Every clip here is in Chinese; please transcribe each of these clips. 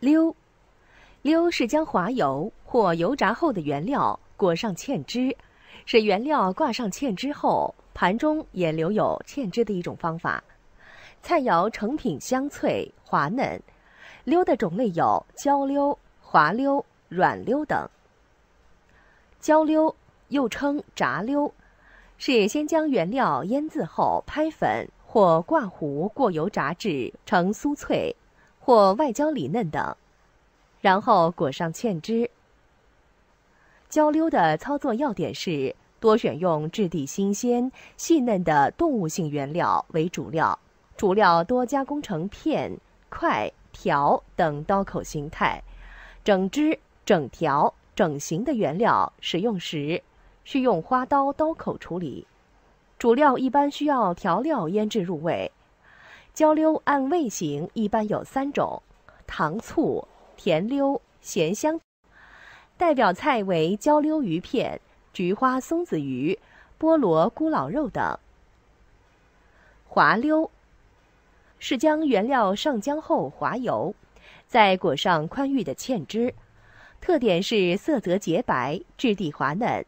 溜，溜是将滑油或油炸后的原料裹上芡汁，使原料挂上芡汁后，盘中也留有芡汁的一种方法。菜肴成品香脆滑嫩。溜的种类有焦溜、滑溜、软溜等。焦溜又称炸溜，是先将原料腌渍后拍粉或挂糊，过油炸制成酥脆。或外焦里嫩等，然后裹上芡汁。焦溜的操作要点是：多选用质地新鲜、细嫩的动物性原料为主料，主料多加工成片、块、条等刀口形态，整只、整条、整形的原料使用时，需用花刀刀口处理。主料一般需要调料腌制入味。椒溜按味型一般有三种：糖醋、甜溜、咸香。代表菜为椒溜鱼片、菊花松子鱼、菠萝咕老肉等。滑溜是将原料上浆后滑油，再裹上宽裕的芡汁，特点是色泽洁白，质地滑嫩。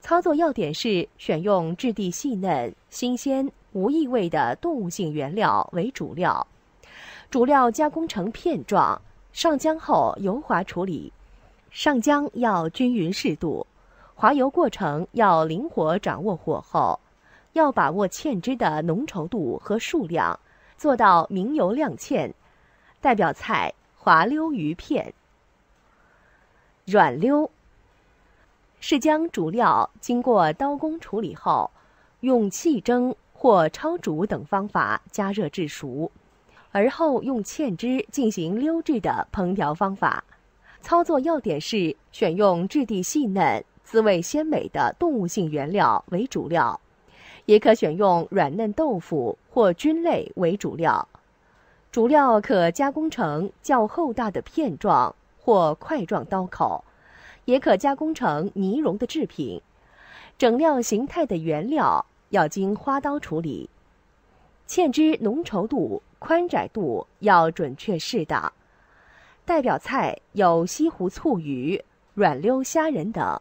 操作要点是选用质地细嫩、新鲜。无异味的动物性原料为主料，主料加工成片状，上浆后油滑处理，上浆要均匀适度，滑油过程要灵活掌握火候，要把握芡汁的浓稠度和数量，做到明油亮芡。代表菜滑溜鱼片、软溜是将主料经过刀工处理后，用气蒸。或焯煮等方法加热至熟，而后用芡汁进行溜制的烹调方法。操作要点是选用质地细嫩、滋味鲜美的动物性原料为主料，也可选用软嫩豆腐或菌类为主料。主料可加工成较厚大的片状或块状刀口，也可加工成泥龙的制品。整料形态的原料。要经花刀处理，芡汁浓稠度、宽窄度要准确适当。代表菜有西湖醋鱼、软溜虾仁等。